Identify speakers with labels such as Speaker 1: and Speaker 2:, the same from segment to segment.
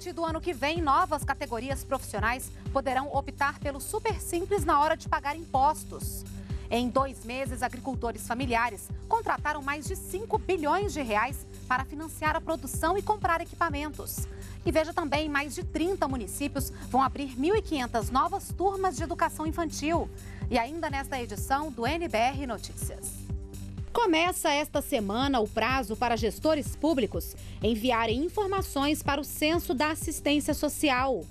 Speaker 1: partir do ano que vem, novas categorias profissionais poderão optar pelo super simples na hora de pagar impostos. Em dois meses, agricultores familiares contrataram mais de 5 bilhões de reais para financiar a produção e comprar equipamentos. E veja também, mais de 30 municípios vão abrir 1.500 novas turmas de educação infantil. E ainda nesta edição do NBR Notícias. Começa esta semana o prazo para gestores públicos enviarem informações para o Censo da Assistência Social.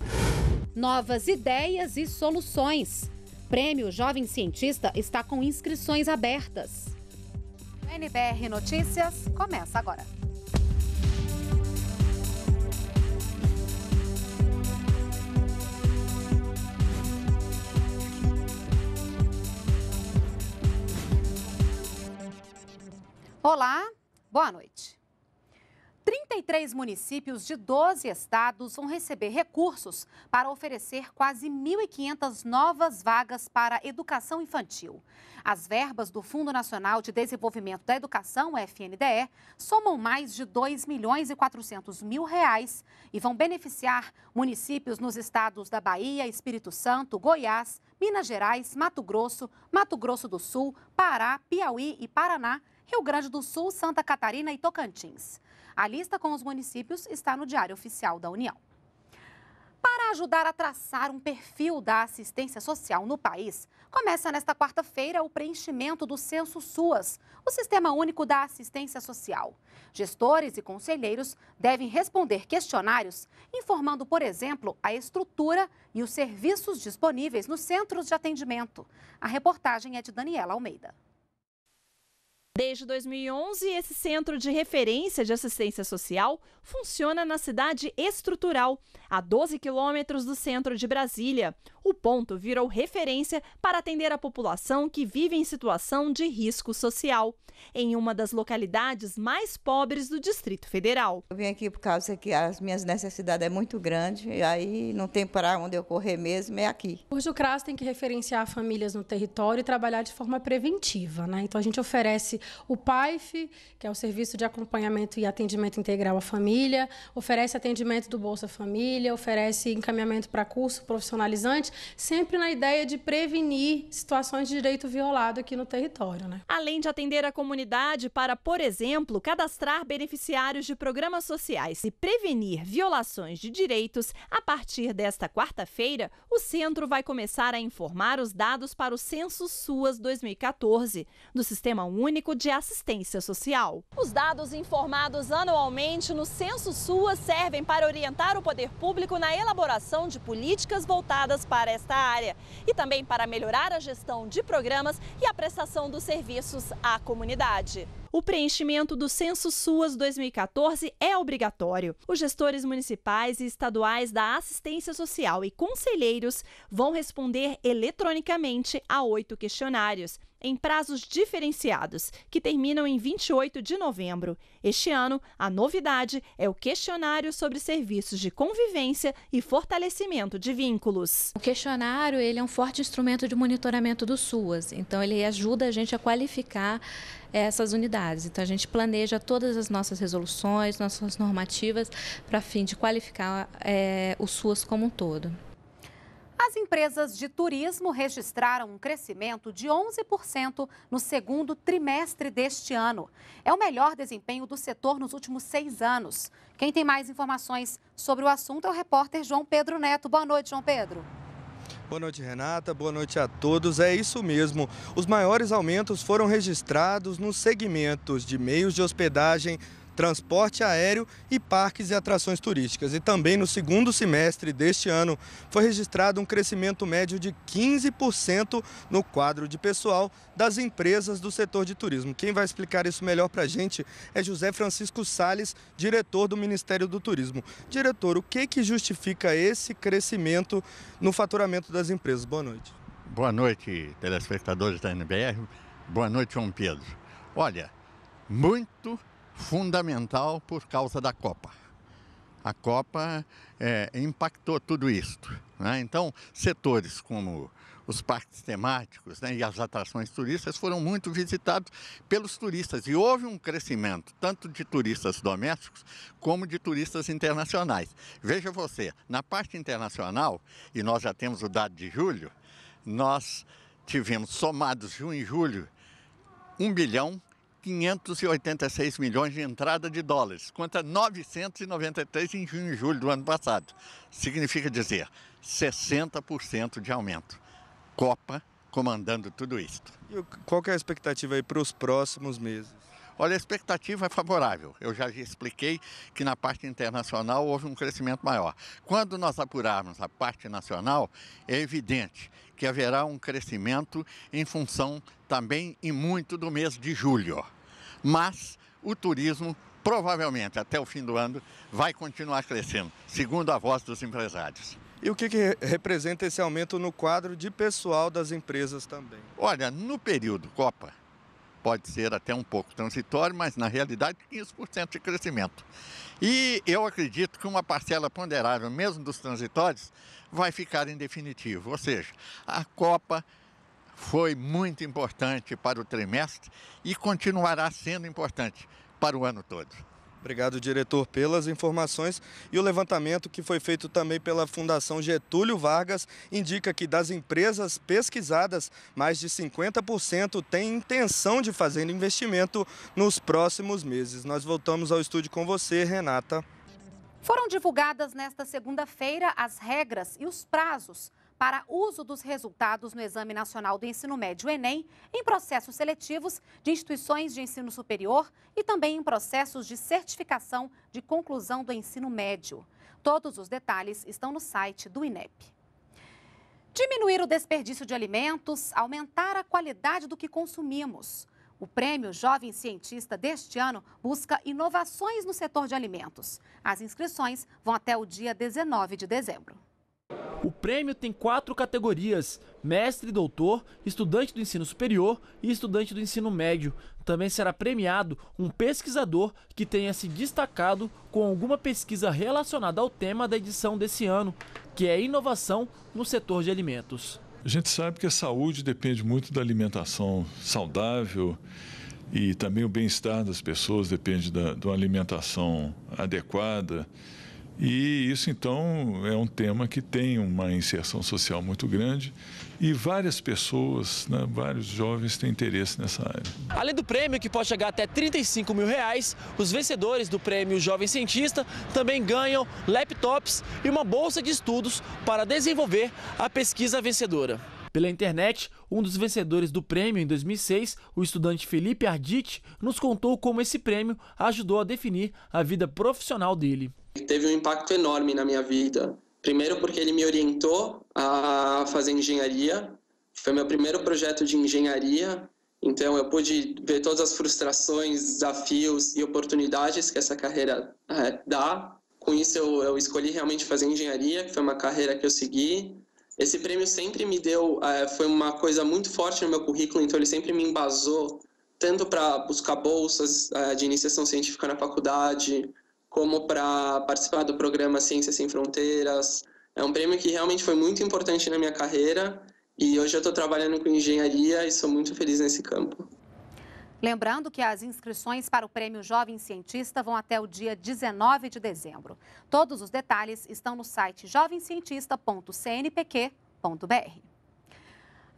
Speaker 1: Novas ideias e soluções. Prêmio Jovem Cientista está com inscrições abertas. NBR Notícias começa agora. Olá, boa noite. 33 municípios de 12 estados vão receber recursos para oferecer quase 1.500 novas vagas para educação infantil. As verbas do Fundo Nacional de Desenvolvimento da Educação, FNDE, somam mais de 2 milhões e 400 mil reais e vão beneficiar municípios nos estados da Bahia, Espírito Santo, Goiás, Minas Gerais, Mato Grosso, Mato Grosso do Sul, Pará, Piauí e Paraná, Rio Grande do Sul, Santa Catarina e Tocantins. A lista com os municípios está no Diário Oficial da União. Para ajudar a traçar um perfil da assistência social no país, começa nesta quarta-feira o preenchimento do Censo SUAS, o Sistema Único da Assistência Social. Gestores e conselheiros devem responder questionários informando, por exemplo, a estrutura e os serviços disponíveis nos centros de atendimento. A reportagem é de Daniela Almeida.
Speaker 2: Desde 2011, esse centro de referência de assistência social funciona na cidade estrutural, a 12 quilômetros do centro de Brasília. O ponto virou referência para atender a população que vive em situação de risco social, em uma das localidades mais
Speaker 3: pobres do Distrito Federal. Eu vim aqui por causa que as minhas necessidades é muito grande e aí não tem para onde eu correr mesmo, é aqui. O Jucras tem que referenciar famílias no território e trabalhar de forma preventiva, né? Então a gente oferece o PAIF, que é o Serviço de Acompanhamento e Atendimento Integral à Família, oferece atendimento do Bolsa Família, oferece encaminhamento para curso profissionalizante, sempre na ideia de prevenir situações
Speaker 2: de direito violado aqui no território. Né? Além de atender a comunidade para, por exemplo, cadastrar beneficiários de programas sociais e prevenir violações de direitos, a partir desta quarta-feira, o centro vai começar a informar os dados para o Censo SUAS 2014, do Sistema Único Público de Assistência Social. Os dados informados anualmente no Censo SUA servem para orientar o poder público na elaboração de políticas voltadas para esta área e também para melhorar a gestão de programas e a prestação dos serviços à comunidade. O preenchimento do Censo SUAS 2014 é obrigatório. Os gestores municipais e estaduais da assistência social e conselheiros vão responder eletronicamente a oito questionários em prazos diferenciados, que terminam em 28 de novembro. Este ano, a novidade é o questionário sobre serviços de convivência e fortalecimento de vínculos. O
Speaker 1: questionário ele é um forte instrumento de monitoramento
Speaker 2: do SUAS,
Speaker 4: então ele ajuda a gente a qualificar eh, essas unidades. Então a gente planeja todas as nossas resoluções, nossas normativas, para fim de qualificar é, o SUAS como um todo.
Speaker 1: As empresas de turismo registraram um crescimento de 11% no segundo trimestre deste ano. É o melhor desempenho do setor nos últimos seis anos. Quem tem mais informações sobre o assunto é o repórter João Pedro Neto. Boa noite, João Pedro.
Speaker 5: Boa noite, Renata. Boa noite a todos. É isso mesmo. Os maiores aumentos foram registrados nos segmentos de meios de hospedagem, transporte aéreo e parques e atrações turísticas. E também no segundo semestre deste ano foi registrado um crescimento médio de 15% no quadro de pessoal das empresas do setor de turismo. Quem vai explicar isso melhor para a gente é José Francisco Sales, diretor do Ministério do Turismo. Diretor, o que, que justifica
Speaker 6: esse crescimento no faturamento das empresas? Boa noite. Boa noite, telespectadores da NBR. Boa noite, João Pedro. Olha, muito fundamental por causa da Copa. A Copa é, impactou tudo isto. Né? Então, setores como os parques temáticos né, e as atrações turísticas foram muito visitados pelos turistas. E houve um crescimento tanto de turistas domésticos como de turistas internacionais. Veja você, na parte internacional, e nós já temos o dado de julho, nós tivemos somados junho e julho 1 bilhão 586 milhões de entrada de dólares, contra 993 em junho e julho do ano passado. Significa dizer 60% de aumento. Copa comandando tudo isso. E qual que é a expectativa aí para os próximos meses? Olha, a expectativa é favorável. Eu já expliquei que na parte internacional houve um crescimento maior. Quando nós apurarmos a parte nacional, é evidente que haverá um crescimento em função também e muito do mês de julho. Mas o turismo provavelmente até o fim do ano vai continuar crescendo, segundo a voz dos empresários.
Speaker 5: E o que, que, representa esse aumento no quadro de pessoal das empresas também?
Speaker 6: Olha, no período Copa, pode ser até um pouco transitório, mas na realidade 15% de crescimento. E eu acredito que uma parcela ponderável, mesmo dos transitórios, vai ficar em definitivo. Ou seja, a Copa foi muito importante para o trimestre e continuará sendo importante para o ano todo. Obrigado, diretor, pelas informações. E o levantamento que foi feito também pela
Speaker 5: Fundação Getúlio Vargas indica que das empresas pesquisadas, mais de 50% têm intenção de fazer investimento nos próximos meses. Nós voltamos ao estúdio com você, Renata.
Speaker 1: Foram divulgadas nesta segunda-feira as regras e os prazos para uso dos resultados no Exame Nacional do Ensino Médio Enem em processos seletivos de instituições de ensino superior e também em processos de certificação de conclusão do ensino médio. Todos os detalhes estão no site do INEP. Diminuir o desperdício de alimentos, aumentar a qualidade do que consumimos. O Prêmio Jovem Cientista deste ano busca inovações no setor de alimentos. As inscrições vão até o dia 19 de dezembro.
Speaker 7: O prêmio tem quatro categorias: mestre, doutor, estudante do ensino superior e estudante do ensino médio. Também será premiado um pesquisador que tenha se destacado com alguma pesquisa relacionada ao tema da edição desse ano, que é inovação no setor de alimentos.
Speaker 8: A gente sabe que a saúde depende muito da alimentação saudável e também o bem-estar das pessoas depende da, de uma alimentação adequada. E isso, então, é um tema que tem uma inserção social muito grande e várias pessoas, né, vários jovens têm interesse nessa área.
Speaker 7: Além do prêmio, que pode chegar até 35 mil reais, os vencedores do prêmio Jovem Cientista também ganham laptops e uma bolsa de estudos para desenvolver a pesquisa vencedora. Pela internet, um dos vencedores do prêmio em 2006, o estudante Felipe Arditi, nos contou como esse prêmio ajudou a definir a vida profissional dele.
Speaker 4: Teve um impacto enorme na minha vida. Primeiro, porque ele me orientou a fazer engenharia. Foi meu primeiro projeto de engenharia. Então, eu pude ver todas as frustrações, desafios e oportunidades que essa carreira é, dá. Com isso, eu, eu escolhi realmente fazer engenharia, que foi uma carreira que eu segui. Esse prêmio sempre me deu, é, foi uma coisa muito forte no meu currículo, então ele sempre me embasou tanto para buscar bolsas é, de iniciação científica na faculdade, como para participar do programa Ciências Sem Fronteiras. É um prêmio que realmente foi muito importante na minha carreira e hoje eu estou trabalhando com engenharia e sou muito feliz nesse campo.
Speaker 1: Lembrando que as inscrições para o Prêmio Jovem Cientista vão até o dia 19 de dezembro. Todos os detalhes estão no site jovemcientista.cnpq.br.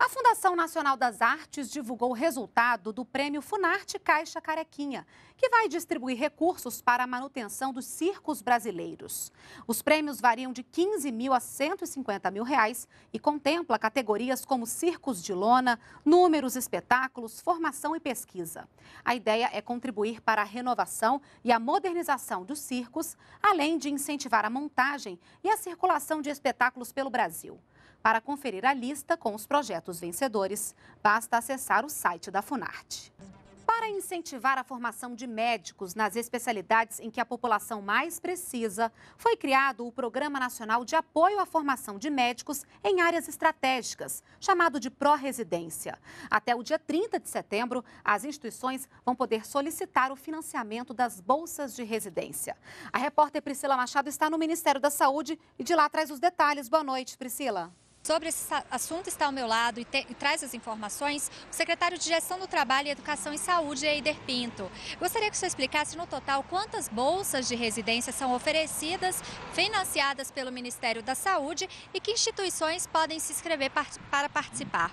Speaker 1: A Fundação Nacional das Artes divulgou o resultado do prêmio Funarte Caixa Carequinha, que vai distribuir recursos para a manutenção dos circos brasileiros. Os prêmios variam de 15 mil a 150 mil reais e contempla categorias como circos de lona, números, espetáculos, formação e pesquisa. A ideia é contribuir para a renovação e a modernização dos circos, além de incentivar a montagem e a circulação de espetáculos pelo Brasil. Para conferir a lista com os projetos vencedores, basta acessar o site da Funarte. Para incentivar a formação de médicos nas especialidades em que a população mais precisa, foi criado o Programa Nacional de Apoio à Formação de Médicos em Áreas Estratégicas, chamado de Pró-Residência. Até o dia 30 de setembro, as instituições vão poder solicitar o financiamento das bolsas de residência. A repórter Priscila Machado está no Ministério da Saúde e de lá traz os detalhes. Boa noite, Priscila. Sobre esse assunto está ao meu lado e, te, e, traz as informações
Speaker 4: o secretário de Gestão do Trabalho, Educação e Saúde, Eider Pinto. Gostaria que o senhor explicasse no total quantas bolsas de residência são oferecidas, financiadas pelo Ministério da Saúde e que instituições podem se inscrever para participar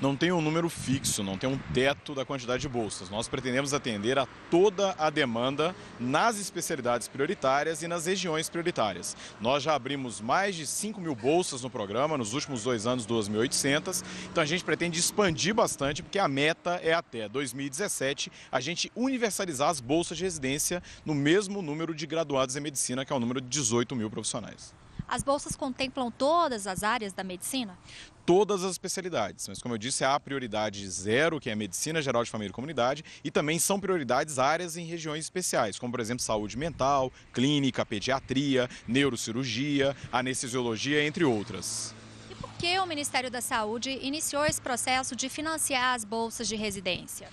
Speaker 8: não tem um número fixo, não tem um teto da quantidade de bolsas. Nós pretendemos atender a toda a demanda nas especialidades prioritárias e nas regiões prioritárias. Nós já abrimos mais de 5 mil bolsas no programa, nos últimos dois anos, 2.800. Então a gente pretende expandir bastante, porque a meta é até 2017 a gente universalizar as bolsas de residência no mesmo número de graduados em medicina, que é o número de 18 mil profissionais.
Speaker 4: As bolsas contemplam todas as áreas da medicina?
Speaker 8: Todas as especialidades, mas como eu disse, há a prioridade zero, que é Medicina Geral de Família e Comunidade, e também são prioridades áreas em regiões especiais, como por exemplo saúde mental, clínica, pediatria, neurocirurgia, anestesiologia, entre outras
Speaker 4: E por que o Ministério da Saúde iniciou esse processo de financiar as bolsas de residência?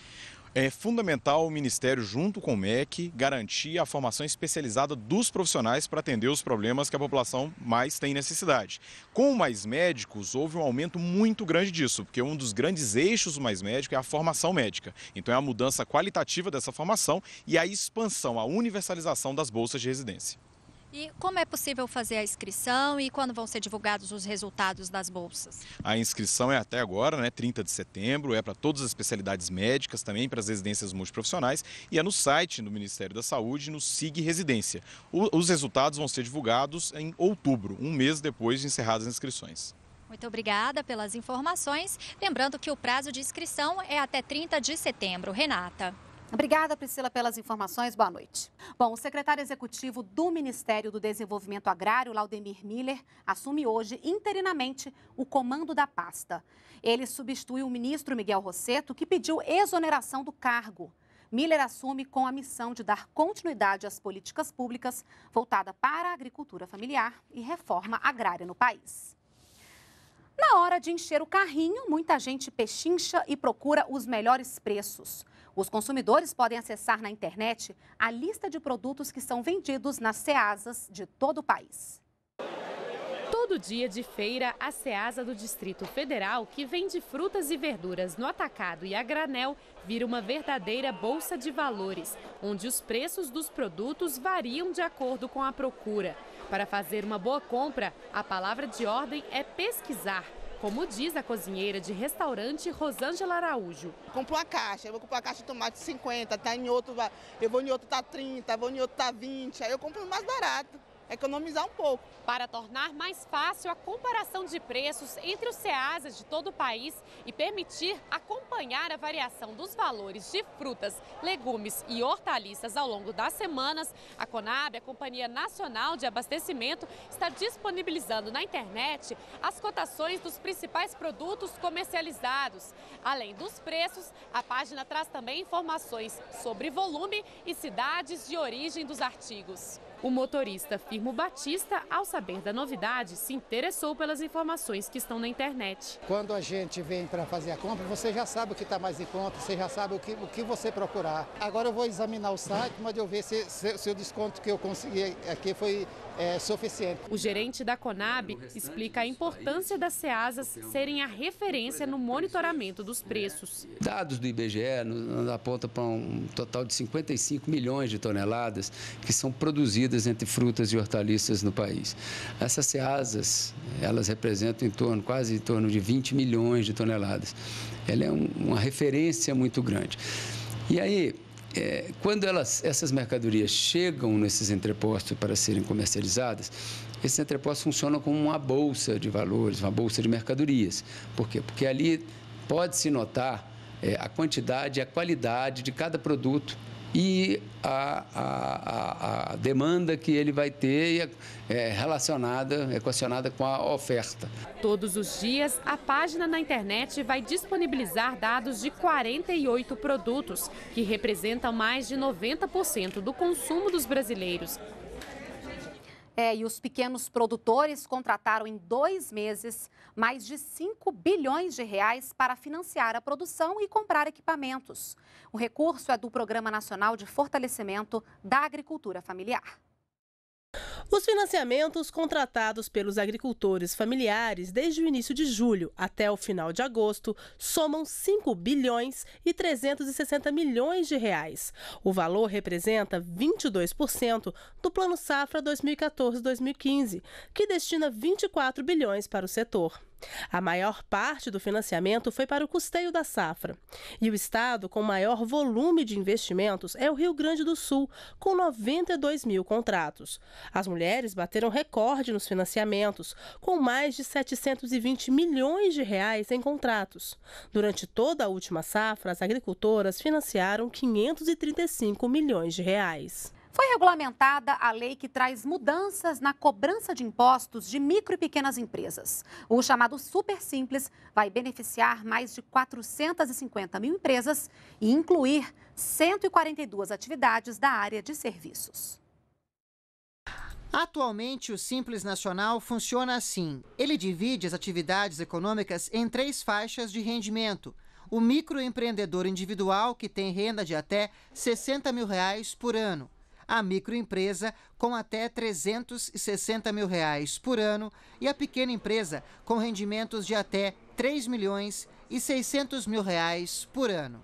Speaker 8: É fundamental o Ministério, junto com o MEC, garantir a formação especializada dos profissionais para atender os problemas que a população mais tem necessidade. Com o Mais Médicos, houve um aumento muito grande disso, porque um dos grandes eixos do Mais Médico é a formação médica. Então, é a mudança qualitativa dessa formação e a expansão, a universalização das bolsas de residência.
Speaker 4: E como é possível fazer a inscrição e quando vão ser divulgados os resultados das bolsas?
Speaker 8: A inscrição é até agora, né, 30 de setembro, é para todas as especialidades médicas, também para as residências multiprofissionais e é no site do Ministério da Saúde, no SIG Residência. O, os resultados vão ser divulgados em outubro, um mês depois de encerradas as inscrições.
Speaker 4: Muito obrigada pelas informações. Lembrando que o prazo de
Speaker 1: inscrição é até 30 de setembro. Renata. Obrigada, Priscila, pelas informações. Boa noite. Bom, o secretário executivo do Ministério do Desenvolvimento Agrário, Laudemir Miller, assume hoje interinamente o comando da pasta. Ele substitui o ministro Miguel Rosseto, que pediu exoneração do cargo. Miller assume com a missão de dar continuidade às políticas públicas voltada para a agricultura familiar e reforma agrária no país. Na hora de encher o carrinho, muita gente pechincha e procura os melhores preços. Os consumidores podem acessar na internet a lista
Speaker 3: de produtos que são vendidos nas ceasas de todo o país. Todo dia de feira, a Ceasa do Distrito Federal, que vende frutas e verduras no atacado e a granel, vira uma verdadeira bolsa de valores, onde os preços dos produtos variam de acordo com a procura. Para fazer uma boa compra, a palavra de ordem é pesquisar como diz a cozinheira de restaurante Rosângela Araújo. Compro uma caixa, eu vou comprar uma caixa de tomate 50, tá em outro, eu vou em outro tá 30, vou em outro tá 20, aí eu compro mais barato economizar um pouco. Para tornar mais fácil a comparação de preços entre os CEASAs de todo o país e permitir acompanhar a variação dos valores de frutas, legumes e hortaliças ao longo das semanas, a Conab, a Companhia Nacional de Abastecimento, está disponibilizando na internet as cotações dos principais produtos comercializados. Além dos preços, a página traz também informações sobre volume e cidades de origem dos artigos. O motorista Firmo Batista, ao saber da novidade, se interessou pelas informações que estão na internet.
Speaker 7: Quando a gente vem para fazer a compra, você já sabe o que está mais em conta, você já sabe o que, o que você procurar. Agora eu vou examinar o site, mas eu ver se, se, se o desconto que eu consegui aqui foi é, suficiente. O gerente da Conab
Speaker 3: explica a importância das CEASAs serem a referência no monitoramento dos né? preços.
Speaker 1: Dados do IBGE apontam para um total de 55 milhões de toneladas que são produzidas entre frutas e hortaliças no país. Essas ceasas, elas representam em torno, quase em torno de 20 milhões de toneladas. Ela é um, uma referência muito grande. E aí, é, quando elas, essas mercadorias chegam nesses entrepostos para serem comercializadas, esses entrepostos funcionam como uma bolsa de valores, uma bolsa de mercadorias. Por quê? Porque ali pode-se notar é, a quantidade e a qualidade de cada produto e a, a, a, a demanda que ele vai ter é, é relacionada, equacionada com
Speaker 8: a oferta.
Speaker 3: Todos os dias, a página na internet vai disponibilizar dados de 48 produtos, que representam mais de 90% do consumo dos brasileiros.
Speaker 1: É, e os pequenos produtores contrataram em dois meses mais de 5 bilhões de reais para financiar a produção e comprar equipamentos. O recurso é do Programa Nacional de Fortalecimento da Agricultura Familiar.
Speaker 2: Os financiamentos contratados pelos agricultores familiares desde o início de julho até o final de agosto somam 5 bilhões e 360 milhões de reais. O valor representa 22% do Plano Safra 2014-2015, que destina 24 bilhões para o setor. A maior parte do financiamento foi para o custeio da safra. E o estado com maior volume de investimentos é o Rio Grande do Sul, com 92 mil contratos. As mulheres bateram recorde nos financiamentos, com mais de 720 milhões de reais em contratos. Durante toda a última safra, as agricultoras financiaram 535 milhões de reais.
Speaker 1: Foi regulamentada a lei que traz mudanças na cobrança de impostos de micro e pequenas empresas. O chamado Super Simples vai beneficiar mais de 450 mil empresas e incluir 142 atividades da área de
Speaker 7: serviços. Atualmente, o Simples Nacional funciona assim: ele divide as atividades econômicas em três faixas de rendimento. O microempreendedor individual, que tem renda de até 60 mil reais por ano. A microempresa, com até 360 mil reais por ano. E a pequena empresa, com rendimentos de até 3 milhões e 600 mil reais por ano.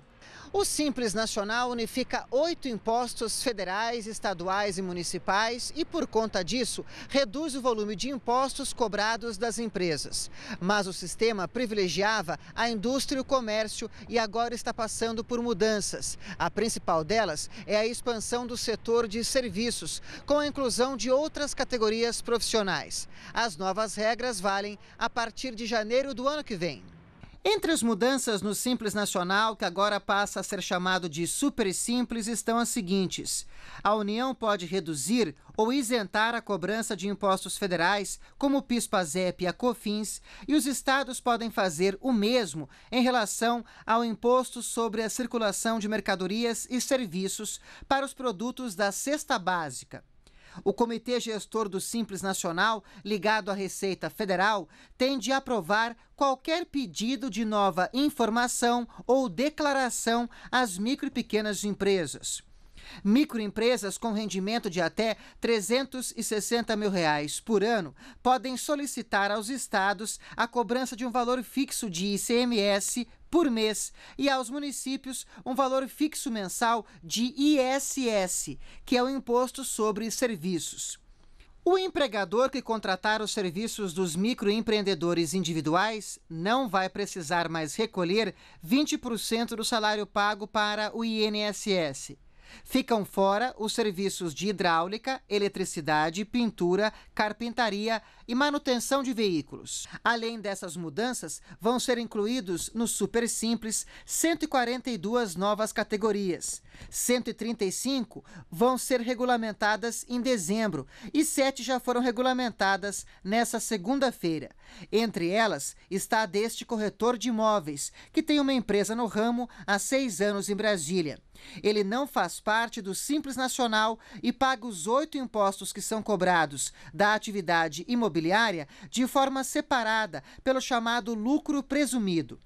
Speaker 7: O Simples Nacional unifica oito impostos federais, estaduais e municipais e, por conta disso, reduz o volume de impostos cobrados das empresas. Mas o sistema privilegiava a indústria e o comércio e agora está passando por mudanças. A principal delas é a expansão do setor de serviços, com a inclusão de outras categorias profissionais. As novas regras valem a partir de janeiro do ano que vem. Entre as mudanças no Simples Nacional, que agora passa a ser chamado de Super Simples, estão as seguintes: a União pode reduzir ou isentar a cobrança de impostos federais, como o PIS/PASEP e a COFINS, e os estados podem fazer o mesmo em relação ao imposto sobre a circulação de mercadorias e serviços para os produtos da cesta básica. O Comitê Gestor do Simples Nacional, ligado à Receita Federal, tende a aprovar qualquer pedido de nova informação ou declaração às micro e pequenas empresas. Microempresas com rendimento de até 360 mil reais por ano podem solicitar aos estados a cobrança de um valor fixo de ICMS por mês e aos municípios um valor fixo mensal de ISS, que é o Imposto sobre Serviços. O empregador que contratar os serviços dos microempreendedores individuais não vai precisar mais recolher 20% do salário pago para o INSS. Ficam fora os serviços de hidráulica, eletricidade, pintura, carpintaria e manutenção de veículos. Além dessas mudanças, vão ser incluídos no Super Simples 142 novas categorias. 135 vão ser regulamentadas em dezembro e 7 já foram regulamentadas nessa segunda-feira. Entre elas está a deste corretor de imóveis, que tem uma empresa no ramo há seis anos em Brasília. Ele não faz parte do Simples Nacional e paga os oito impostos que são cobrados da atividade imobiliária de forma separada, pelo chamado lucro presumido.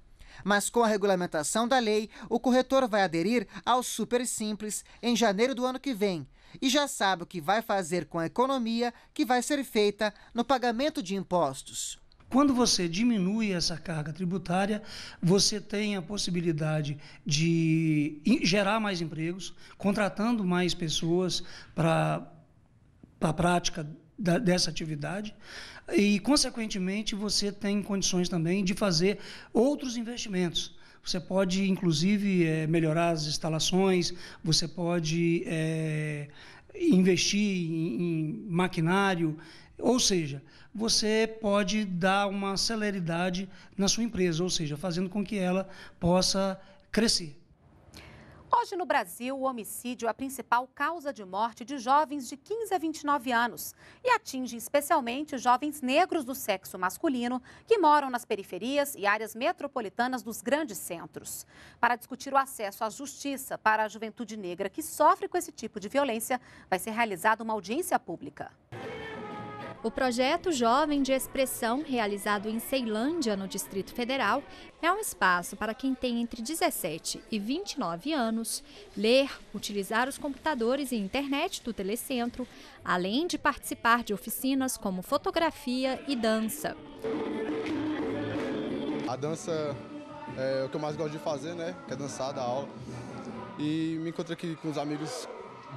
Speaker 7: Mas com a regulamentação da lei, o corretor vai aderir ao Super Simples em janeiro do ano que vem e já sabe o que vai fazer com a economia que vai ser feita no pagamento de impostos. Quando você diminui essa carga tributária, você tem a possibilidade de gerar mais empregos, contratando mais pessoas para a prática da, dessa atividade e, consequentemente, você tem condições também de fazer outros investimentos. Você pode, inclusive, é, melhorar as instalações, você pode é, investir em, em maquinário, ou seja, você pode dar uma celeridade na sua empresa, ou seja, fazendo com que ela possa crescer.
Speaker 1: Hoje no Brasil, o homicídio é a principal causa de morte de jovens de 15 a 29 anos e atinge especialmente jovens negros do sexo masculino que moram nas periferias e áreas metropolitanas dos grandes centros. Para discutir o acesso à justiça para a juventude negra que sofre com esse tipo de violência, vai ser realizada uma audiência pública. O projeto Jovem de Expressão,
Speaker 4: realizado em Ceilândia, no Distrito Federal, é um espaço para quem tem entre 17 e 29 anos ler, utilizar os computadores e internet do telecentro, além de participar de oficinas como fotografia e dança.
Speaker 8: A dança é o que eu mais gosto de fazer, né? Que é dançar, dar aula. E me encontro aqui com os amigos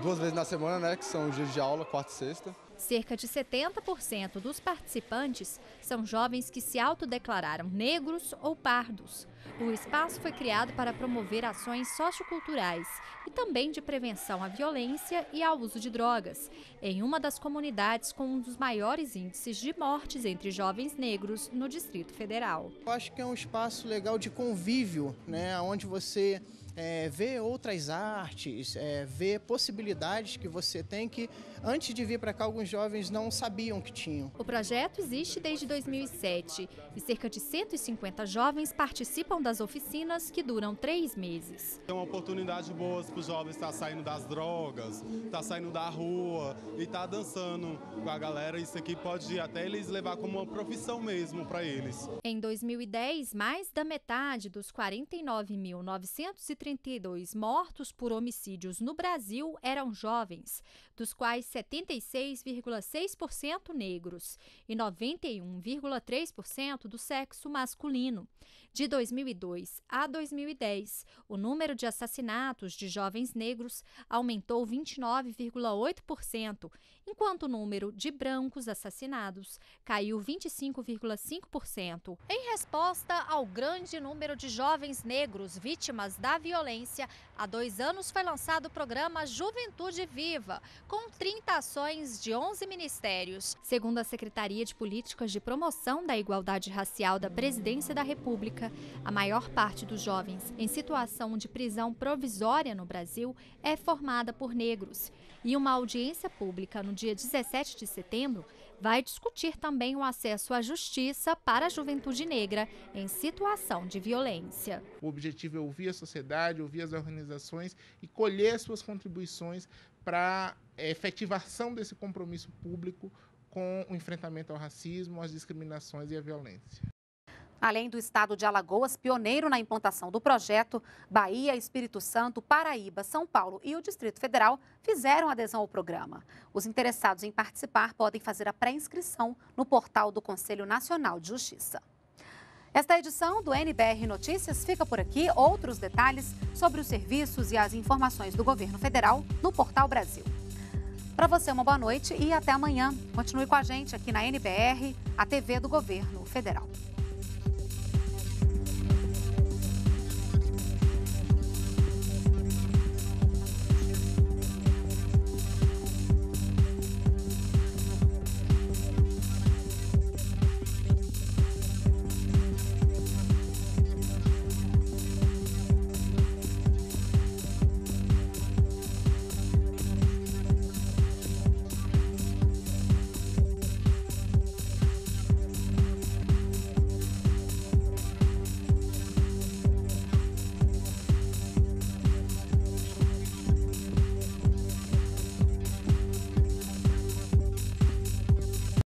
Speaker 8: duas vezes na semana, né? Que são os dias de aula, quarta e sexta.
Speaker 4: Cerca de 70% dos participantes são jovens que se autodeclararam negros ou pardos, o espaço foi criado para promover ações socioculturais e também de prevenção à violência e ao uso de drogas, em uma das comunidades com um dos maiores índices de mortes entre jovens negros no Distrito Federal.
Speaker 7: Eu acho que é um espaço legal de convívio, né, onde você é, vê outras artes, é, vê possibilidades que você tem que, antes de vir para cá, alguns jovens não sabiam que tinham.
Speaker 4: O projeto existe desde 2007 e cerca de 150 jovens participam participam das oficinas que duram três
Speaker 8: meses. É uma oportunidade boa para os jovens estar saindo das drogas, estar tá saindo da rua e estar tá dançando com a galera. Isso aqui pode até eles levar como uma profissão mesmo para eles.
Speaker 4: Em 2010, mais da metade dos 49.932 mortos por homicídios no Brasil eram jovens dos quais 76,6% negros e 91,3% do sexo masculino. De 2002 a 2010, o número de assassinatos de jovens negros aumentou 29,8%, enquanto o número de brancos assassinados caiu 25,5%. Em resposta ao grande número de jovens negros vítimas da violência, Há dois anos foi lançado o programa Juventude Viva, com 30 ações de 11 ministérios. Segundo a Secretaria de Políticas de Promoção da Igualdade Racial da Presidência da República, a maior parte dos jovens em situação de prisão provisória no Brasil é formada por negros. E uma audiência pública no dia 17 de setembro vai discutir também o acesso à justiça para a juventude negra em situação de violência.
Speaker 6: O objetivo é ouvir a
Speaker 8: sociedade, ouvir as organizações e colher suas contribuições para a eh, efetivação desse compromisso público com o enfrentamento ao racismo, às discriminações e à
Speaker 6: violência.
Speaker 1: Além do estado de Alagoas, pioneiro na implantação do projeto, Bahia, Espírito Santo, Paraíba, São Paulo e o Distrito Federal fizeram adesão ao programa. Os interessados em participar podem fazer a pré-inscrição no portal do Conselho Nacional de Justiça. Esta edição do NBR Notícias fica por aqui. Outros detalhes sobre os serviços e as informações do governo federal no Portal Brasil. Para você, uma boa noite e até amanhã. Continue com a gente aqui na NBR, a TV do Governo Federal.